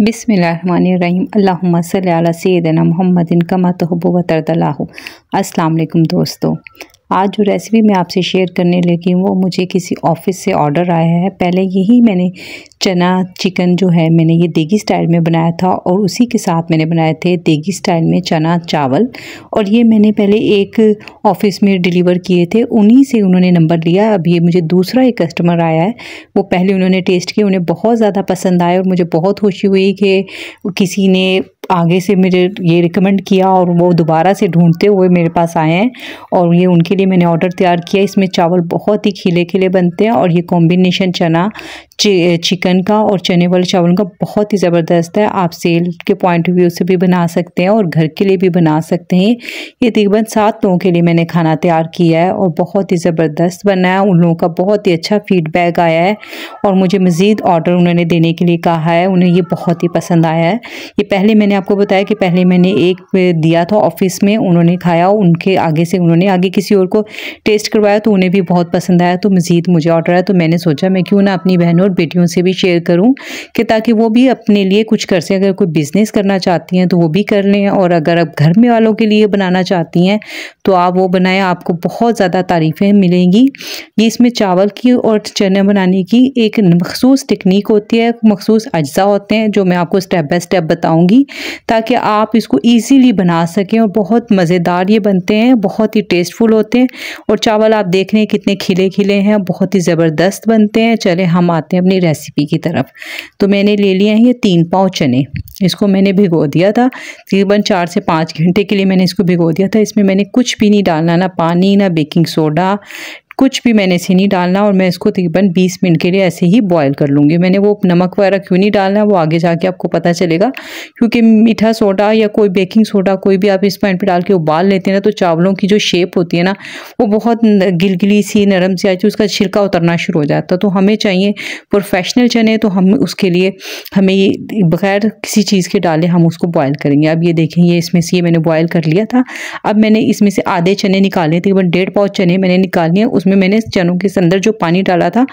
बिसमीम अल्लाम सैदना मोहम्मद कमा तहब वतरदला अस्सलाम वालेकुम दोस्तों आज जो रेसिपी मैं आपसे शेयर करने लगी हूँ वो मुझे किसी ऑफिस से ऑर्डर आया है पहले यही मैंने चना चिकन जो है मैंने ये देगी स्टाइल में बनाया था और उसी के साथ मैंने बनाए थे देगी स्टाइल में चना चावल और ये मैंने पहले एक ऑफिस में डिलीवर किए थे उन्हीं से उन्होंने नंबर लिया अब ये मुझे दूसरा एक कस्टमर आया है वो पहले उन्होंने टेस्ट किया उन्हें बहुत ज़्यादा पसंद आया और मुझे बहुत खुशी हुई कि किसी ने आगे से मेरे ये रिकमेंड किया और वो दोबारा से ढूंढते हुए मेरे पास आए हैं और ये उनके लिए मैंने ऑर्डर तैयार किया इसमें चावल बहुत ही खिले खिले बनते हैं और ये कॉम्बिनेशन चना चिकन का और चने वाले चावल का बहुत ही ज़बरदस्त है आप सेल के पॉइंट ऑफ व्यू से भी बना सकते हैं और घर के लिए भी बना सकते हैं ये तकरीबन सात लोगों के लिए मैंने खाना तैयार किया है और बहुत ही ज़बरदस्त बना है उन लोगों का बहुत ही अच्छा फीडबैक आया है और मुझे मज़ीद ऑर्डर उन्होंने देने के लिए कहा है उन्हें ये बहुत ही पसंद आया है ये पहले मैंने आपको बताया कि पहले मैंने एक दिया था ऑफिस में उन्होंने खाया उनके आगे से उन्होंने आगे किसी और को टेस्ट करवाया तो उन्हें भी बहुत पसंद आया तो मज़ीद मुझे ऑर्डर आया तो मैंने सोचा मैं क्यों ना अपनी बहनों और बेटियों से भी शेयर करूँ कि ताकि वो भी अपने लिए कुछ कर सकें अगर कोई बिज़नेस करना चाहती हैं तो वो भी कर लें और अगर आप घर में वालों के लिए बनाना चाहती हैं तो आप वो बनाएं आपको बहुत ज़्यादा तारीफ़ें मिलेंगी ये इसमें चावल की और चना बनाने की एक मखसूस टेक्निक होती है मखसूस अज्जा होते हैं जो मैं आपको स्टेप बाय स्टेप बताऊँगी ताकि आप इसको ईजीली बना सकें और बहुत मज़ेदार ये बनते हैं बहुत ही टेस्टफुल होते हैं और चावल आप देख रहे हैं कितने खिले खिले हैं बहुत ही ज़बरदस्त बनते हैं चले हम आते हैं अपनी रेसिपी की तरफ तो मैंने ले लिया है ये तीन पाव चने इसको मैंने भिगो दिया था तकरीबन चार से पाँच घंटे के लिए मैंने इसको भिगो दिया था इसमें मैंने कुछ भी नहीं डालना ना पानी ना बेकिंग सोडा कुछ भी मैंने इसे नहीं डालना और मैं इसको तकरीबन 20 मिनट के लिए ऐसे ही बॉयल कर लूँगी मैंने वो नमक वगैरह क्यों नहीं डालना है वो आगे जाके आपको पता चलेगा क्योंकि मीठा सोडा या कोई बेकिंग सोडा कोई भी आप इस पॉइंट पर डाल के उबाल लेते हैं ना तो चावलों की जो शेप होती है ना वो बहुत गिलगिली सी नरम सी आती है उसका छिलका उतरना शुरू हो जाता तो हमें चाहिए प्रोफेशनल चने तो हम उसके लिए हमें ये बगैर किसी चीज़ के डाले हम उसको बॉयल करेंगे अब ये देखें ये इसमें से ये मैंने बॉयल कर लिया था अब मैंने इसमें से आधे चने निकाले तकरीबन डेढ़ पाव चने मैंने निकाले उसमें उसमें मैंने चनों के अंदर जो पानी डाला था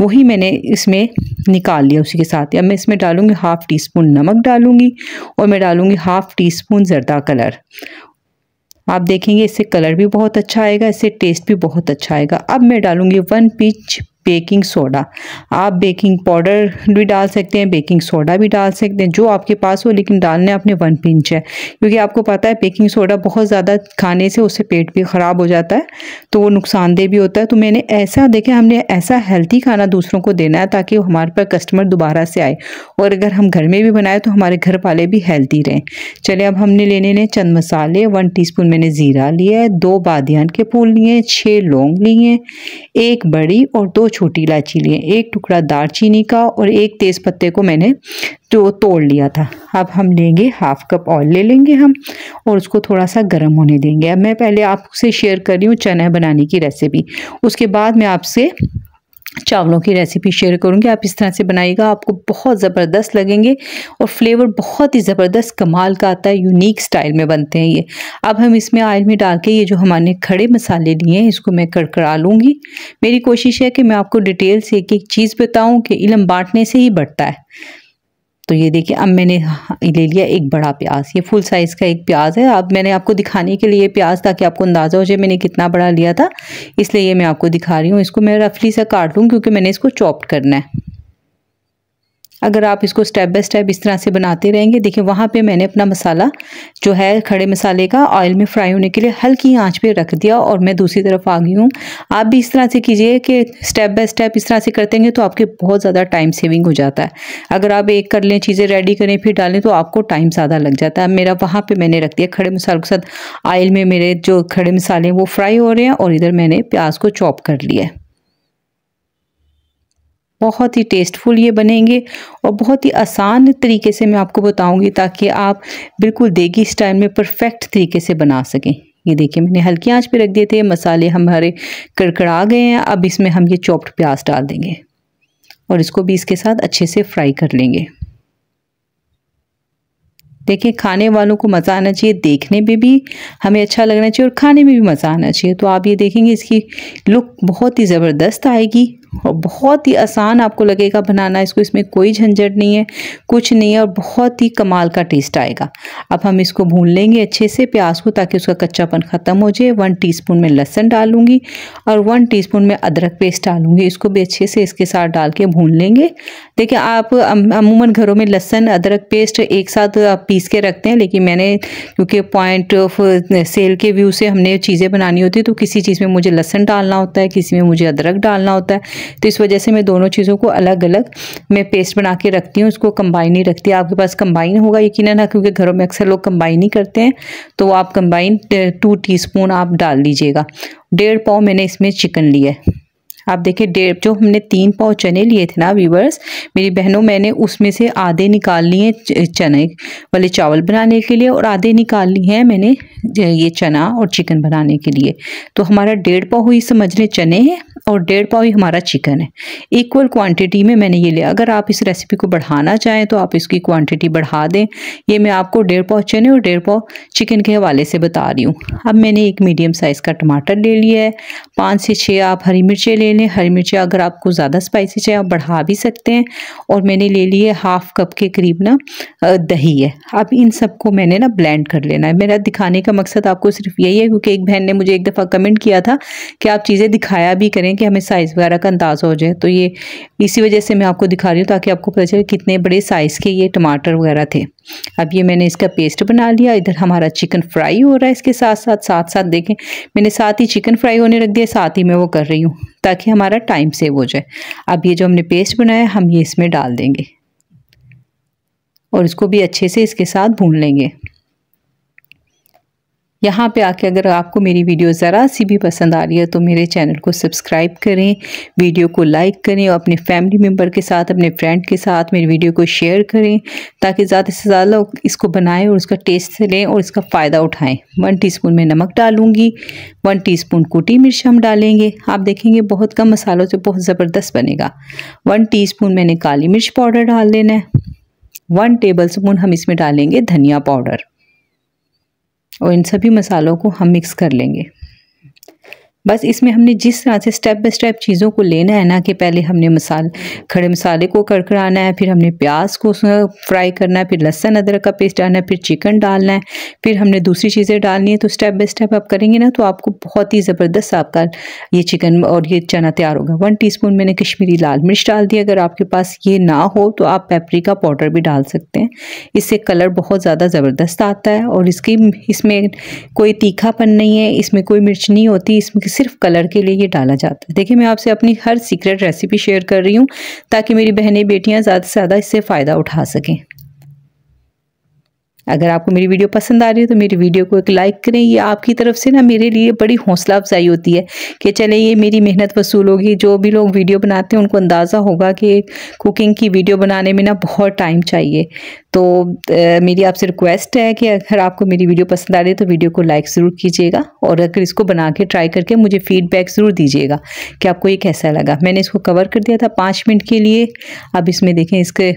वही मैंने इसमें निकाल लिया उसी के साथ अब मैं इसमें डालूंगी हाफ़ टी स्पून नमक डालूंगी और मैं डालूंगी हाफ़ टी स्पून ज़रदा कलर आप देखेंगे इससे कलर भी बहुत अच्छा आएगा इससे टेस्ट भी बहुत अच्छा आएगा अब मैं डालूंगी वन पिंच बेकिंग सोडा आप बेकिंग पाउडर भी डाल सकते हैं बेकिंग सोडा भी डाल सकते हैं जो आपके पास हो लेकिन डालने आपने वन पिंच है क्योंकि आपको पता है बेकिंग सोडा बहुत ज़्यादा खाने से उससे पेट भी ख़राब हो जाता है तो वो नुकसानदेह भी होता है तो मैंने ऐसा देखे हमने ऐसा हेल्थी खाना दूसरों को देना है ताकि हमारे पर कस्टमर दोबारा से आए और अगर हम घर में भी बनाए तो हमारे घर वाले भी हेल्थी रहें चले अब हमने लेने लें चंद मसाले वन टी मैंने ज़ीरा लिया है दो बादियान के फूल लिए छः लौंग लिए एक बड़ी और दो छोटी इलायची लिए एक टुकड़ा दालचीनी का और एक तेज़ पत्ते को मैंने तो तोड़ लिया था अब हम लेंगे हाफ कप ऑयल ले लेंगे हम और उसको थोड़ा सा गर्म होने देंगे अब मैं पहले आपसे शेयर कर रही हूँ चना बनाने की रेसिपी उसके बाद मैं आपसे चावलों की रेसिपी शेयर करूँगी आप इस तरह से बनाइएगा आपको बहुत ज़बरदस्त लगेंगे और फ्लेवर बहुत ही ज़बरदस्त कमाल का आता है यूनिक स्टाइल में बनते हैं ये अब हम इसमें आयल में डाल के ये जो हमारे खड़े मसाले लिए हैं इसको मैं कड़कड़ा लूँगी मेरी कोशिश है कि मैं आपको डिटेल से एक एक चीज़ बताऊँ कि इलम बांटने से ही बढ़ता है तो ये देखिए अब मैंने ले लिया एक बड़ा प्याज ये फुल साइज़ का एक प्याज है अब मैंने आपको दिखाने के लिए प्याज ताकि आपको अंदाज़ा हो जाए मैंने कितना बड़ा लिया था इसलिए ये मैं आपको दिखा रही हूँ इसको मैं रफली सा काट लूँ क्योंकि मैंने इसको चॉप करना है अगर आप इसको स्टेप बाय स्टेप इस तरह से बनाते रहेंगे देखिए वहाँ पे मैंने अपना मसाला जो है खड़े मसाले का ऑयल में फ्राई होने के लिए हल्की आंच पे रख दिया और मैं दूसरी तरफ आ गई हूँ आप भी इस तरह से कीजिए कि स्टेप बाय स्टेप इस तरह से करते हैं तो आपके बहुत ज़्यादा टाइम सेविंग हो जाता है अगर आप एक कर लें चीज़ें रेडी करें फिर डालें तो आपको टाइम ज़्यादा लग जाता है मेरा वहाँ पर मैंने रख दिया खड़े मसालों के साथ ऑयल में मेरे जो खड़े मसाले हैं वो फ्राई हो रहे हैं और इधर मैंने प्याज को चॉप कर लिया है बहुत ही टेस्टफुल ये बनेंगे और बहुत ही आसान तरीके से मैं आपको बताऊंगी ताकि आप बिल्कुल देगी स्टाइल में परफेक्ट तरीके से बना सकें ये देखिए मैंने हल्की आंच पे रख दिए थे मसाले हमारे कड़कड़ा गए हैं अब इसमें हम ये चॉप्ड प्याज डाल देंगे और इसको भी इसके साथ अच्छे से फ्राई कर लेंगे देखिए खाने वालों को मज़ा आना चाहिए देखने में भी हमें अच्छा लगना चाहिए और खाने में भी मज़ा आना चाहिए तो आप ये देखेंगे इसकी लुक बहुत ही ज़बरदस्त आएगी और बहुत ही आसान आपको लगेगा बनाना इसको इसमें कोई झंझट नहीं है कुछ नहीं है और बहुत ही कमाल का टेस्ट आएगा अब हम इसको भून लेंगे अच्छे से प्याज को ताकि उसका कच्चापन ख़त्म हो जाए वन टीस्पून में लहसन डालूंगी और वन टीस्पून में अदरक पेस्ट डालूंगी इसको भी अच्छे से इसके साथ डाल के भून लेंगे देखिए आप अमूमन घरों में लहसन अदरक पेस्ट एक साथ आप पीस के रखते हैं लेकिन मैंने क्योंकि पॉइंट ऑफ सेल के व्यू से हमने चीज़ें बनानी होती तो किसी चीज़ में मुझे लहसन डालना होता है किसी में मुझे अदरक डालना होता है तो इस वजह से मैं दोनों चीज़ों को अलग अलग मैं पेस्ट बना के रखती हूँ उसको कंबाइन नहीं रखती आपके पास कंबाइन होगा यकीन ना हाँ, क्योंकि घरों में अक्सर लोग कंबाइन ही करते हैं तो आप कंबाइन टू टी आप डाल दीजिएगा डेढ़ पाव मैंने इसमें चिकन लिया है आप देखिए डेढ़ जो हमने तीन पाव चने लिए थे ना व्यूवर्स मेरी बहनों मैंने उसमें से आधे निकाल लिए चने वाले चावल बनाने के लिए और आधे निकाल लिए हैं मैंने ये चना और चिकन बनाने के लिए तो हमारा डेढ़ पाव हुई समझ चने हैं और डेढ़ पाव ही हमारा चिकन है इक्वल क्वांटिटी में मैंने ये लिया अगर आप इस रेसिपी को बढ़ाना चाहें तो आप इसकी क्वांटिटी बढ़ा दें ये मैं आपको डेढ़ पाव चने और डेढ़ पाव चिकन के हवाले से बता रही हूँ अब मैंने एक मीडियम साइज़ का टमाटर ले लिया है पाँच से छः आप हरी मिर्चें ले लें हरी मिर्चें अगर आपको ज़्यादा स्पाइसी चाहिए आप बढ़ा भी सकते हैं और मैंने ले लिए हाफ़ कप के करीब ना दही है अब इन सबको मैंने ना ब्लेंड कर लेना है मेरा दिखाने का मकसद आपको सिर्फ यही है क्योंकि एक बहन ने मुझे एक दफ़ा कमेंट किया था कि आप चीज़ें दिखाया भी करें हैं कि हमें साइज़ वगैरह का अंदाज़ा हो जाए तो ये इसी वजह से मैं आपको दिखा रही हूँ ताकि आपको पता चले कितने बड़े साइज़ के ये टमाटर वगैरह थे अब ये मैंने इसका पेस्ट बना लिया इधर हमारा चिकन फ्राई हो रहा है इसके साथ साथ साथ साथ देखें मैंने साथ ही चिकन फ्राई होने रख दिया साथ ही मैं वो कर रही हूँ ताकि हमारा टाइम सेव हो जाए अब ये जो हमने पेस्ट बनाया हम ये इसमें डाल देंगे और इसको भी अच्छे से इसके साथ भून लेंगे यहाँ पे आके अगर आपको मेरी वीडियो ज़रा सी भी पसंद आ रही है तो मेरे चैनल को सब्सक्राइब करें वीडियो को लाइक करें और अपने फैमिली मेम्बर के साथ अपने फ्रेंड के साथ मेरी वीडियो को शेयर करें ताकि ज़्यादा से ज़्यादा लोग इसको बनाएं और उसका टेस्ट लें और इसका फ़ायदा उठाएं वन टीस्पून में नमक डालूंगी वन टी स्पून कूटी मिर्च हम डालेंगे आप देखेंगे बहुत कम मसालों से बहुत ज़बरदस्त बनेगा वन स्पून मैंने काली मिर्च पाउडर डाल देना है वन टेबल स्पून हम इसमें डालेंगे धनिया पाउडर और इन सभी मसालों को हम मिक्स कर लेंगे बस इसमें हमने जिस तरह से स्टेप बाय स्टेप चीज़ों को लेना है ना कि पहले हमने मसाल खड़े मसाले को कड़कड़ाना है फिर हमने प्याज को फ्राई करना है फिर लहसन अदरक का पेस्ट डालना है फिर चिकन डालना है फिर हमने दूसरी चीज़ें डालनी है तो स्टेप बाय स्टेप आप करेंगे ना तो आपको बहुत ही ज़बरदस्त आपका ये चिकन और ये चना तैयार होगा वन टी मैंने कश्मीरी लाल मिर्च डाल दी अगर आपके पास ये ना हो तो आप पेपरिका पाउडर भी डाल सकते हैं इससे कलर बहुत ज़्यादा ज़बरदस्त आता है और इसकी इसमें कोई तीखापन नहीं है इसमें कोई मिर्च नहीं होती इसमें सिर्फ कलर के लिए ये डाला जाता है देखिए मैं आपसे अपनी हर सीक्रेट रेसिपी शेयर कर रही हूँ ताकि मेरी बहनें बेटियाँ ज़्यादा से ज़्यादा इससे फ़ायदा उठा सकें अगर आपको मेरी वीडियो पसंद आ रही है तो मेरी वीडियो को एक लाइक करें ये आपकी तरफ से ना मेरे लिए बड़ी हौसला अफजाई होती है कि चले ये मेरी मेहनत वसूल होगी जो भी लोग वीडियो बनाते हैं उनको अंदाज़ा होगा कि कुकिंग की वीडियो बनाने में ना बहुत टाइम चाहिए तो मेरी आपसे रिक्वेस्ट है कि अगर आपको मेरी वीडियो पसंद आ रही है तो वीडियो को लाइक ज़रूर कीजिएगा और अगर इसको बना के ट्राई करके मुझे फीडबैक ज़रूर दीजिएगा कि आपको ये कैसा लगा मैंने इसको कवर कर दिया था पाँच मिनट के लिए अब इसमें देखें इसके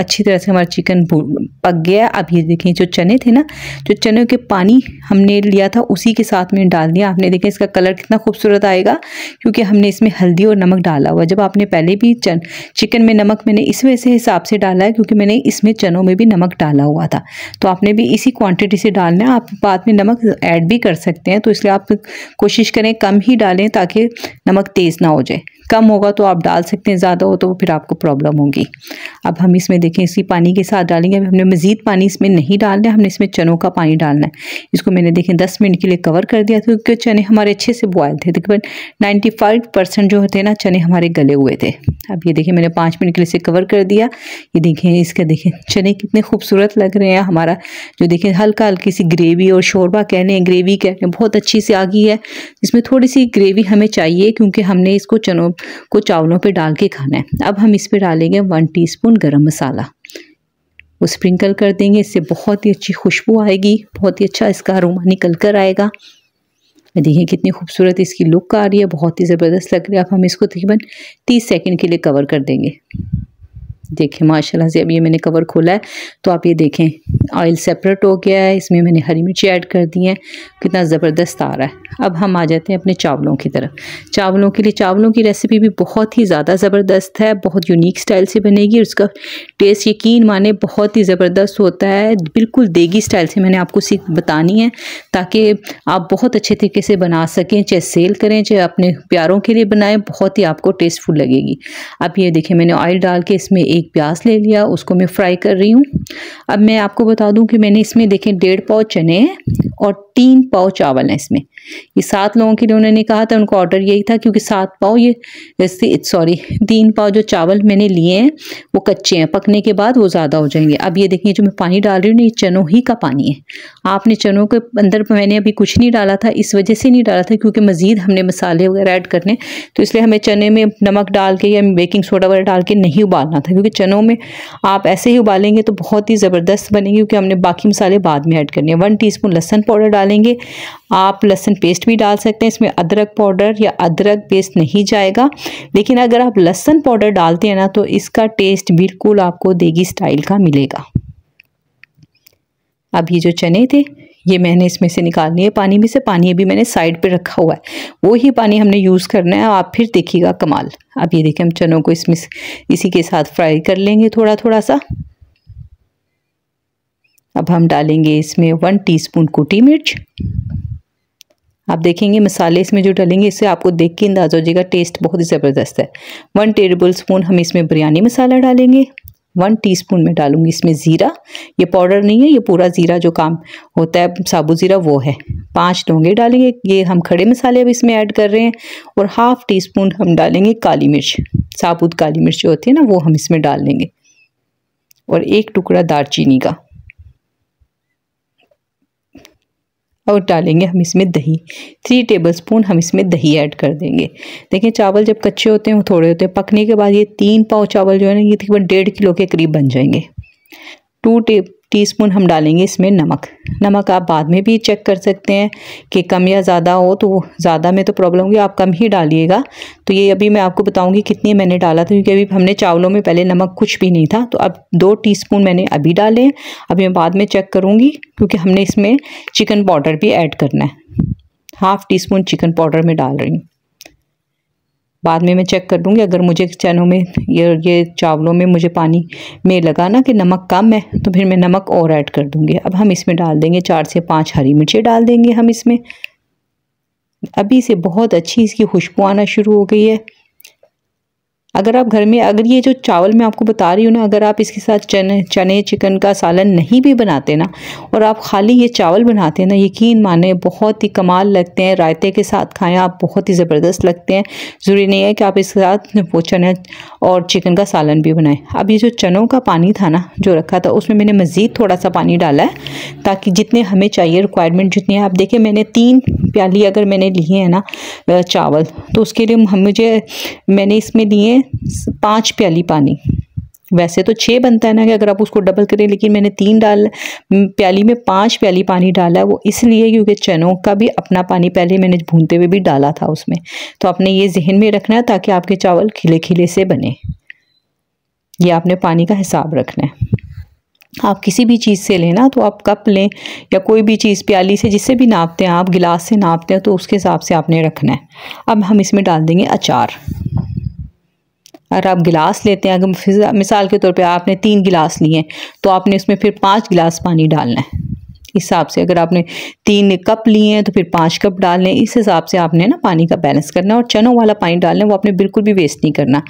अच्छी तरह से हमारा चिकन पक गया अब ये देखें जो चने थे ना जो चने के पानी हमने लिया था उसी के साथ में डाल दिया आपने देखें इसका कलर कितना खूबसूरत आएगा क्योंकि हमने इसमें हल्दी और नमक डाला हुआ जब आपने पहले भी चन चिकन में नमक मैंने इस वजह से हिसाब से डाला है क्योंकि मैंने इसमें चनों में में भी नमक डाला हुआ था तो आपने भी इसी क्वांटिटी से डालना है आप बाद में नमक ऐड भी कर सकते हैं तो इसलिए आप कोशिश करें कम ही डालें ताकि नमक तेज़ ना हो जाए कम होगा तो आप डाल सकते हैं ज़्यादा हो तो फिर आपको प्रॉब्लम होगी अब हम इसमें देखें इसी पानी के साथ डालेंगे हमने मज़ीद पानी इसमें नहीं डालना है हमने इसमें चनों का पानी डालना है इसको मैंने देखें दस मिनट के लिए कवर कर दिया था क्योंकि चने हमारे अच्छे से बॉयल थे तकरीबन नाइन्टी फाइव परसेंट जो होते ना चने हमारे गले हुए थे अब ये देखें मैंने पाँच मिनट के लिए इसे कवर कर दिया ये देखें इसका देखें चने कितने खूबसूरत लग रहे हैं हमारा जो देखें हल्का हल्की सी ग्रेवी और शोरबा कहने हैं ग्रेवी कहने बहुत अच्छी सी आ गई है इसमें थोड़ी सी ग्रेवी हमें चाहिए क्योंकि हमने इसको चनों को चावलों पे डाल के खाना है अब हम इस पे डालेंगे वन टीस्पून गरम मसाला वो स्प्रिंकल कर देंगे इससे बहुत ही अच्छी खुशबू आएगी बहुत ही अच्छा इसका अरोमा निकल कर आएगा देखिए कितनी खूबसूरत इसकी लुक आ रही है बहुत ही ज़बरदस्त लग रही है अब हम इसको तकरीबन तीस सेकेंड के लिए कवर कर देंगे देखें माशाल्लाह से अब ये मैंने कवर खोला है तो आप ये देखें ऑयल सेपरेट हो गया है इसमें मैंने हरी मिर्ची ऐड कर दी है कितना ज़बरदस्त आ रहा है अब हम आ जाते हैं अपने चावलों की तरफ चावलों के लिए चावलों की रेसिपी भी बहुत ही ज़्यादा ज़बरदस्त है बहुत यूनिक स्टाइल से बनेगी और उसका टेस्ट यकीन माने बहुत ही ज़बरदस्त होता है बिल्कुल देगी स्टाइल से मैंने आपको सीख बतानी है ताकि आप बहुत अच्छे तरीके से बना सकें चाहे सेल करें चाहे अपने प्यारों के लिए बनाएँ बहुत ही आपको टेस्टफुल लगेगी अब ये देखें मैंने ऑयल डाल के इसमें एक प्याज ले लिया उसको मैं फ्राई कर रही हूँ अब मैं आपको बता दूँ कि मैंने इसमें देखें डेढ़ पाव चने और तीन पाव चावल हैं इसमें ये सात लोगों के लिए उन्होंने कहा था उनका ऑर्डर यही था क्योंकि सात पाव ये सॉरी तीन पाव जो चावल मैंने लिए हैं वो कच्चे हैं पकने के बाद वो ज़्यादा हो जाएंगे अब ये देखिए जो मैं पानी डाल रही हूँ ना ये चनों ही का पानी है आपने चनों के अंदर मैंने अभी कुछ नहीं डाला था इस वजह से नहीं डाला था क्योंकि मज़ीद हमने मसाले वगैरह ऐड करने तो इसलिए हमें चने में नमक डाल के या बेकिंग सोडा वगैरह डाल के नहीं उबालना था क्योंकि चनों में आप ऐसे ही उबालेंगे तो बहुत ही ज़बरदस्त बनेंगे क्योंकि हमने बाकी मसाले बाद में ऐड करने हैं वन टी लहसन पाउडर डाल डालेंगे आप लहसुन पेस्ट भी डाल सकते हैं इसमें अदरक पाउडर या अदरक पेस्ट नहीं जाएगा लेकिन अगर आप लहसुन पाउडर डालते हैं ना तो इसका टेस्ट बिल्कुल आपको देगी स्टाइल का मिलेगा अब ये जो चने थे ये मैंने इसमें से निकाल लिए पानी में से पानी अभी मैंने साइड पे रखा हुआ है वो ही पानी हमने यूज़ करना है आप फिर देखिएगा कमाल अब ये देखिए हम चनों को इसमें इसी के साथ फ्राई कर लेंगे थोड़ा थोड़ा सा अब हम डालेंगे इसमें वन टीस्पून कुटी मिर्च आप देखेंगे मसाले इसमें जो डालेंगे इससे आपको देख के अंदाज़ा हो जाएगा टेस्ट बहुत ही ज़बरदस्त है वन टेबल स्पून हम इसमें बिरयानी मसाला डालेंगे वन टीस्पून में डालूंगी इसमें ज़ीरा ये पाउडर नहीं है ये पूरा ज़ीरा जो काम होता है साबुत ज़ीरा वो है पांच डोंगे डालेंगे ये हम खड़े मसाले अब इसमें ऐड कर रहे हैं और हाफ़ टी स्पून हम डालेंगे काली मिर्च साबुत काली मिर्च जो होती है ना वो हम इसमें डाल लेंगे और एक टुकड़ा दालचीनी का और डालेंगे हम इसमें दही थ्री टेबलस्पून हम इसमें दही ऐड कर देंगे देखिए चावल जब कच्चे होते हैं थोड़े होते हैं पकने के बाद ये तीन पाव चावल जो है ना ये तकरीबन डेढ़ किलो के करीब बन जाएंगे टू टे टीस्पून हम डालेंगे इसमें नमक नमक आप बाद में भी चेक कर सकते हैं कि कम या ज़्यादा हो तो ज़्यादा में तो प्रॉब्लम होगी आप कम ही डालिएगा तो ये अभी मैं आपको बताऊंगी कितनी मैंने डाला था क्योंकि अभी हमने चावलों में पहले नमक कुछ भी नहीं था तो अब दो टीस्पून मैंने अभी डाले हैं अभी मैं बाद में चेक करूँगी क्योंकि हमने इसमें चिकन पाउडर भी ऐड करना है half teaspoon chicken powder में डाल रही हूँ बाद में मैं चेक कर लूँगी अगर मुझे चनों में ये ये चावलों में मुझे पानी में लगा ना कि नमक कम है तो फिर मैं नमक और ऐड कर दूँगी अब हम इसमें डाल देंगे चार से पाँच हरी मिर्चें डाल देंगे हम इसमें अभी से बहुत अच्छी इसकी खुशबू आना शुरू हो गई है अगर आप घर में अगर ये जो चावल मैं आपको बता रही हूँ ना अगर आप इसके साथ चने चने चिकन का सालन नहीं भी बनाते ना और आप खाली ये चावल बनाते हैं ना यकीन माने बहुत ही कमाल लगते हैं रायते के साथ खाएँ आप बहुत ही ज़बरदस्त लगते हैं ज़रूरी नहीं है कि आप इसके साथ वो चने और चिकन का सालन भी बनाएं अब ये जो चनों का पानी था ना जो रखा था उसमें मैंने मज़ीद थोड़ा सा पानी डाला है ताकि जितने हमें चाहिए रिक्वायरमेंट जितनी आप देखें मैंने तीन प्याली अगर मैंने लिए हैं ना चावल तो उसके लिए हम मुझे मैंने इसमें लिए पाँच प्याली पानी वैसे तो छः बनता है ना कि अगर आप उसको डबल करें लेकिन मैंने तीन डाल प्याली में पाँच प्याली पानी डाला है वो इसलिए क्योंकि चनों का भी अपना पानी पहले मैंने भूनते हुए भी डाला था उसमें तो आपने ये जहन में रखना है ताकि आपके चावल खिले खिले से बने ये आपने पानी का हिसाब रखना है आप किसी भी चीज़ से लेना तो आप कप लें या कोई भी चीज़ प्याली से जिससे भी नापते हैं आप गिलास से नापते हैं तो उसके हिसाब से आपने रखना है अब हम इसमें डाल देंगे अचार अगर आप गिलास लेते हैं अगर मिसाल के तौर पे आपने तीन गिलास लिए तो आपने इसमें फिर पाँच गिलास पानी डालना है इस हिसाब से अगर आपने तीन कप लिए हैं तो फिर पाँच कप डालने इस हिसाब से आपने ना पानी का बैलेंस करना है और चनों वाला पानी डालना है वो आपने बिल्कुल भी वेस्ट नहीं करना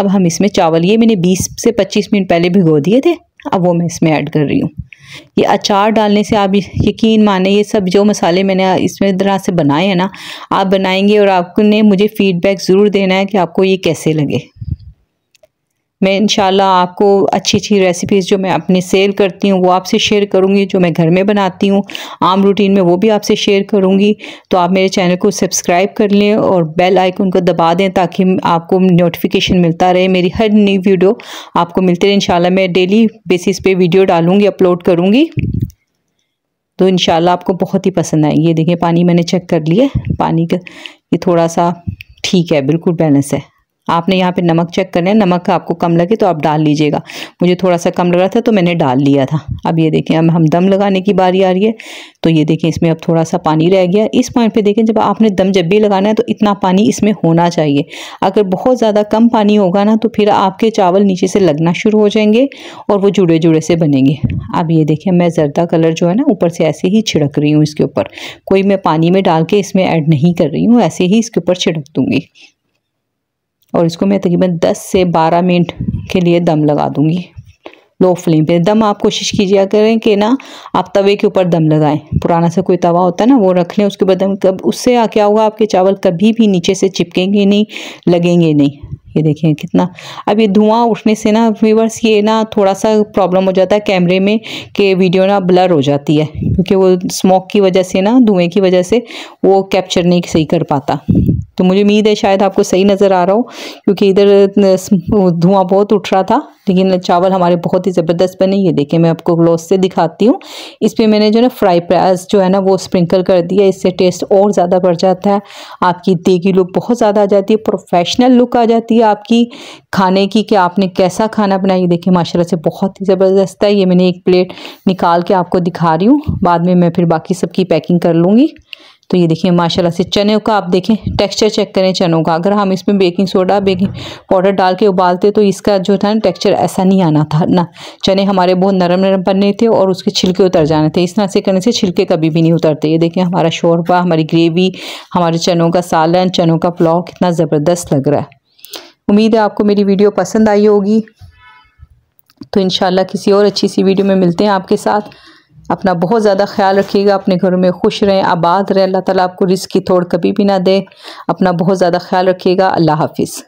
अब हम इसमें चावल ये मैंने बीस से पच्चीस मिनट पहले भिगो दिए थे अब वो मैं इसमें ऐड कर रही हूँ ये अचार डालने से आप यकीन माने ये सब जो मसाले मैंने इसमें तरह से बनाए हैं ना आप बनाएंगे और आपने मुझे फ़ीडबैक ज़रूर देना है कि आपको ये कैसे लगे मैं इन आपको अच्छी अच्छी रेसिपीज़ जो मैं अपनी सेल करती हूँ वो आपसे शेयर करूँगी जो मैं घर में बनाती हूँ आम रूटीन में वो भी आपसे शेयर करूँगी तो आप मेरे चैनल को सब्सक्राइब कर लें और बेल आइकन को दबा दें ताकि आपको नोटिफिकेशन मिलता रहे मेरी हर नई वीडियो आपको मिलती रहे इन मैं डेली बेसिस पे वीडियो डालूँगी अपलोड करूँगी तो इन आपको बहुत ही पसंद आएगी ये देखिए पानी मैंने चेक कर लिया पानी का ये थोड़ा सा ठीक है बिल्कुल बैलेंस है आपने यहाँ पे नमक चेक करना है नमक आपको कम लगे तो आप डाल लीजिएगा मुझे थोड़ा सा कम लग रहा था तो मैंने डाल लिया था अब ये देखें अब हम दम लगाने की बारी आ रही है तो ये देखें इसमें अब थोड़ा सा पानी रह गया इस पॉइंट पे देखें जब आपने दम जब भी लगाना है तो इतना पानी इसमें होना चाहिए अगर बहुत ज़्यादा कम पानी होगा ना तो फिर आपके चावल नीचे से लगना शुरू हो जाएंगे और वो जुड़े जुड़े से बनेंगे अब ये देखें मैं जर्दा कलर जो है ना ऊपर से ऐसे ही छिड़क रही हूँ इसके ऊपर कोई मैं पानी में डाल के इसमें ऐड नहीं कर रही हूँ ऐसे ही इसके ऊपर छिड़क दूँगी और इसको मैं तकरीबन 10 से 12 मिनट के लिए दम लगा दूँगी लो फ्लेम पे दम आप कोशिश कीजिए करें कि ना आप तवे के ऊपर दम लगाएं पुराना सा कोई तवा होता है ना वो रख लें उसके बाद दम कब उससे क्या होगा आपके चावल कभी भी नीचे से चिपकेंगे नहीं लगेंगे नहीं ये देखें कितना अब ये धुआं उठने से ना व्यूवर्स ये ना थोड़ा सा प्रॉब्लम हो जाता है कैमरे में कि वीडियो ना ब्लर हो जाती है क्योंकि वो स्मोक की वजह से ना धुएँ की वजह से वो कैप्चर नहीं सही कर पाता तो मुझे उम्मीद है शायद आपको सही नज़र आ रहा हो क्योंकि इधर धुआं बहुत उठ रहा था लेकिन चावल हमारे बहुत ही ज़बरदस्त बने ये देखें मैं आपको ग्लोस से दिखाती हूँ इस पर मैंने जो ना फ्राई प्याज जो है ना वो स्प्रिंकल कर दिया इससे टेस्ट और ज़्यादा बढ़ जाता है आपकी देगी लुक बहुत ज़्यादा आ जाती है प्रोफेशनल लुक आ जाती है आपकी खाने की कि आपने कैसा खाना बनाया ये देखिए माशाल्लाह से बहुत ही ज़बरदस्त है ये मैंने एक प्लेट निकाल के आपको दिखा रही हूँ बाद में मैं फिर बाकी सबकी पैकिंग कर लूँगी तो ये देखिए माशाल्लाह से चने का आप देखें टेक्सचर चेक करें चनों का अगर हम इसमें बेकिंग सोडा बेकिंग पाउडर डाल के उबालते तो इसका जो था ना टेक्सचर ऐसा नहीं आना था ना चने हमारे बहुत नरम नरम बनने थे और उसके छिलके उतर जाने थे इस तरह से करने से छिलके कभी भी नहीं उतरते ये देखें हमारा शोरबा हमारी ग्रेवी हमारे चनों का सालन चनों का पुलाव कितना ज़बरदस्त लग रहा है उम्मीद है आपको मेरी वीडियो पसंद आई होगी तो इन किसी और अच्छी सी वीडियो में मिलते हैं आपके साथ अपना बहुत ज़्यादा ख्याल रखिएगा अपने घरों में खुश रहें आबाद रहें अल्लाह ताला आपको रिस्क की थोड़ कभी भी ना दे अपना बहुत ज़्यादा ख्याल रखिएगा अल्लाह हाफिज़